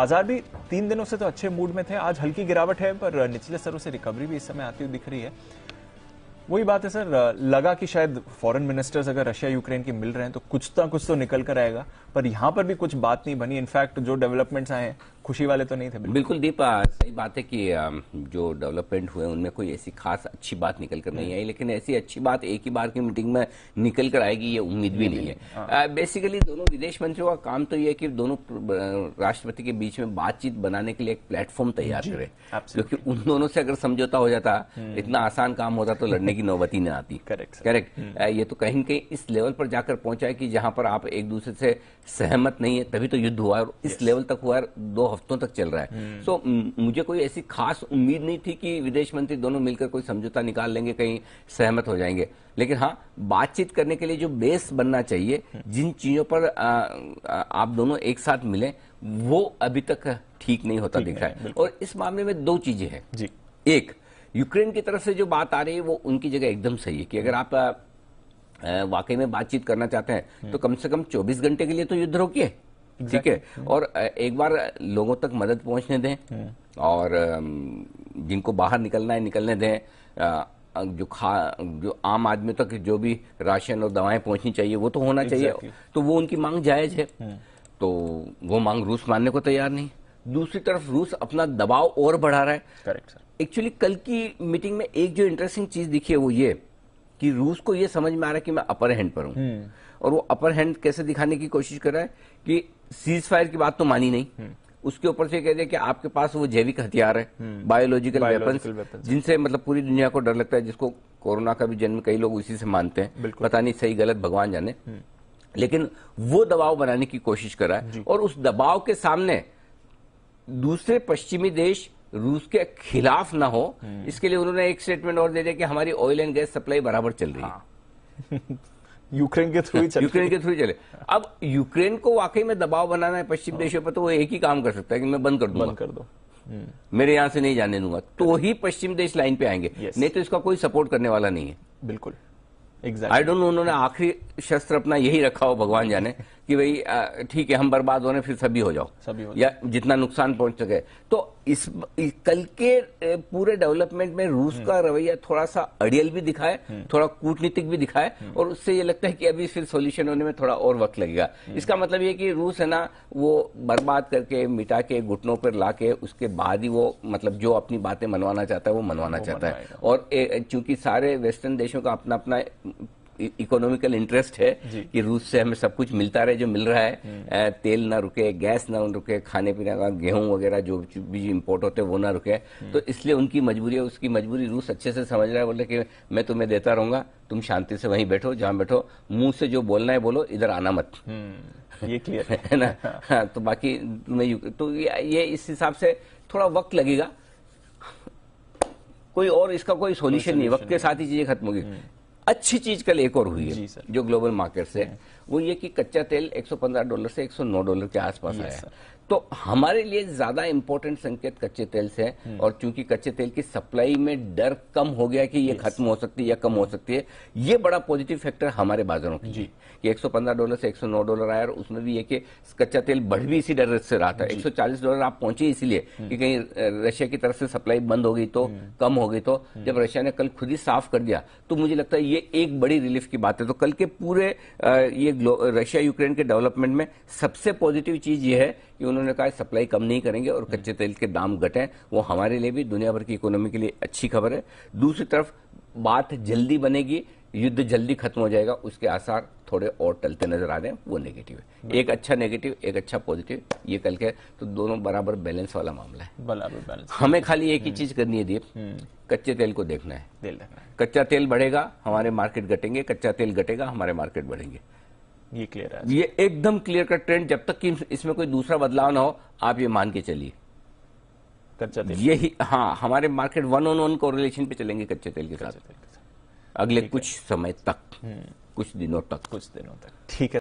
बाजार भी तीन दिनों से तो अच्छे मूड में थे आज हल्की गिरावट है पर निचले स्तरों से रिकवरी भी इस समय आती हुई दिख रही है वही बात है सर लगा कि शायद फॉरेन मिनिस्टर्स अगर रशिया यूक्रेन के मिल रहे हैं तो कुछ ना कुछ तो निकल कर आएगा पर यहां पर भी कुछ बात नहीं बनी इनफैक्ट जो डेवलपमेंट्स आए हैं खुशी वाले तो नहीं थे बिल्कुल, दीपा दीप सही बात है कि जो डेवलपमेंट हुए उनमें कोई ऐसी खास अच्छी बात निकल कर नहीं हम्म। आई लेकिन ऐसी अच्छी बात एक ही बार की मीटिंग में निकल कर आएगी ये उम्मीद भी नहीं है बेसिकली हाँ। दोनों विदेश मंत्रियों का काम तो यह है कि दोनों राष्ट्रपति के बीच में बातचीत बनाने के लिए एक प्लेटफॉर्म तैयार करे क्योंकि उन दोनों से अगर समझौता हो जाता हम्म। इतना आसान काम होता तो लड़ने की नौबती नहीं आती करेक्ट हम्म। करेक्ट ये तो कहीं कहीं इस लेवल पर जाकर पहुंचा है कि जहां पर आप एक दूसरे से सहमत नहीं है तभी तो युद्ध हुआ और इस लेवल तक हुआ दो हफ्तों तक चल रहा है सो हम्म। मुझे कोई ऐसी खास उम्मीद नहीं थी कि विदेश मंत्री दोनों मिलकर कोई समझौता निकाल लेंगे कहीं सहमत हो जाएंगे लेकिन हाँ बातचीत करने के लिए जो बेस बनना चाहिए हम्म। जिन चीजों पर आ, आप दोनों एक साथ मिले वो अभी तक ठीक नहीं होता दिख रहा है और इस मामले में दो चीजें हैं एक यूक्रेन की तरफ से जो बात आ रही है वो उनकी जगह एकदम सही है कि अगर आप वाकई में बातचीत करना चाहते हैं हम्म। तो कम से कम 24 घंटे के लिए तो युद्ध रोकिए ठीक है hmm. और एक बार लोगों तक मदद पहुंचने दें hmm. और जिनको बाहर निकलना है निकलने दें जो खा जो आम आदमी तक जो भी राशन और दवाएं पहुंचनी चाहिए वो तो होना exactly. चाहिए तो वो उनकी मांग जायज है hmm. तो वो मांग रूस मानने को तैयार नहीं दूसरी तरफ रूस अपना दबाव और बढ़ा रहा है करेक्ट सर एक्चुअली कल की मीटिंग में एक जो इंटरेस्टिंग चीज दिखी है वो ये कि रूस को ये समझ में आ रहा है कि मैं अपर हैंड पर हूं और वो अपर हैंड कैसे दिखाने की कोशिश कर रहा है कि सीज फायर की बात तो मानी नहीं हम्म। उसके ऊपर से कह दिया कि आपके पास वो जैविक हथियार है बायोलॉजिकल वेपन जिनसे मतलब पूरी दुनिया को डर लगता है जिसको कोरोना का भी जन्म कई लोग उसी से मानते हैं पता नहीं सही गलत भगवान जाने हम्म। लेकिन वो दबाव बनाने की कोशिश कर रहा है और उस दबाव के सामने दूसरे पश्चिमी देश रूस के खिलाफ ना हो हम्म। इसके लिए उन्होंने एक स्टेटमेंट और दे दिया कि हमारी ऑयल एंड गैस सप्लाई बराबर चल रही है हाँ। यूक्रेन के थ्रू ही चले यूक्रेन के थ्रू चले अब यूक्रेन को वाकई में दबाव बनाना है पश्चिम हाँ। देशों पर तो वो एक ही काम कर सकता है कि मैं बंद कर दूंगा बंद कर दो हम्म। मेरे यहां से नहीं जाने दूंगा तो ही पश्चिम देश लाइन पे आएंगे नहीं तो इसका कोई सपोर्ट करने वाला नहीं है बिल्कुल आई डोंट नो उन्होंने आखिरी शस्त्र अपना यही रखा हो भगवान जाने कि भाई ठीक है हम बर्बाद होने फिर सभी हो जाओ सभी हो या जितना नुकसान पहुंच सके तो इस, इस कल के पूरे डेवलपमेंट में रूस हम्म। का रवैया थोड़ा सा अड़ियल भी दिखाए हम्म। थोड़ा कूटनीतिक भी दिखाए हम्म। और उससे ये लगता है कि अभी फिर सोल्यूशन होने में थोड़ा और वक्त लगेगा इसका मतलब ये कि रूस है ना वो बर्बाद करके मिटा के घुटनों पर ला के उसके बाद ही वो मतलब जो अपनी बातें मनवाना चाहता है वो मनवाना चाहता है और चूंकि सारे वेस्टर्न देशों का अपना अपना इकोनॉमिकल e- इंटरेस्ट है कि रूस से हमें सब कुछ मिलता रहे जो मिल रहा है हम्म। तेल ना रुके गैस ना रुके खाने पीने का गेहूं वगैरह जो भी इम्पोर्ट होते हैं वो ना रुके हम्म। तो इसलिए उनकी मजबूरी है उसकी मजबूरी रूस अच्छे से समझ रहा है बोले कि मैं तुम्हें देता रहूंगा तुम शांति से वहीं बैठो जहां बैठो मुंह से जो बोलना है बोलो इधर आना मत हम्म, ये क्लियर है, ना हाँ, तो बाकी तुम्हें तो ये इस हिसाब से थोड़ा वक्त लगेगा कोई और इसका कोई सोल्यूशन नहीं वक्त के साथ ही चीजें खत्म होगी अच्छी चीज कल एक और हुई है जो ग्लोबल मार्केट से वो ये कि कच्चा तेल 115 डॉलर से 109 डॉलर के आसपास आया तो हमारे लिए ज्यादा इंपॉर्टेंट संकेत कच्चे तेल से है हम्म। और चूंकि कच्चे तेल की सप्लाई में डर कम हो गया कि ये खत्म हो सकती है या कम हो हम्म। सकती है ये बड़ा पॉजिटिव फैक्टर हमारे बाजारों की कि 115 डॉलर से 109 डॉलर आया और उसमें भी ये कि कच्चा तेल बढ़ भी इसी डर से रहा था 140 डॉलर आप पहुंचे इसलिए हम्म। कि कहीं रशिया की तरफ से सप्लाई बंद हो गई तो कम हो गई तो जब रशिया ने कल खुद ही साफ कर दिया तो मुझे लगता है ये एक बड़ी रिलीफ की बात है तो कल के पूरे ये रशिया यूक्रेन के डेवलपमेंट में सबसे पॉजिटिव चीज ये है कि उन्होंने उन्होंने कहा सप्लाई कम नहीं करेंगे और कच्चे तेल के दाम घटे वो हमारे लिए भी दुनिया भर की इकोनॉमी के लिए अच्छी खबर है दूसरी तरफ बात जल्दी बनेगी युद्ध जल्दी खत्म हो जाएगा उसके आसार थोड़े और टलते नजर आ रहे हैं वो नेगेटिव है एक अच्छा नेगेटिव एक अच्छा पॉजिटिव ये कल के तो दोनों बराबर बैलेंस वाला मामला है बराबर बैलेंस हमें खाली एक ही हम्म। चीज करनी है दीप हम्म। कच्चे तेल को देखना है तेल देखना है कच्चा तेल बढ़ेगा हमारे मार्केट घटेंगे कच्चा तेल घटेगा हमारे मार्केट बढ़ेंगे ये क्लियर है ये एकदम क्लियर कट ट्रेंड जब तक कि इसमें कोई दूसरा बदलाव ना हो आप ये मान के चलिए कच्चा तेल यही हाँ हमारे market one on one correlation पे चलेंगे कच्चे तेल के साथ अगले कुछ समय तक हम्म। कुछ दिनों तक कुछ दिनों तक ठीक है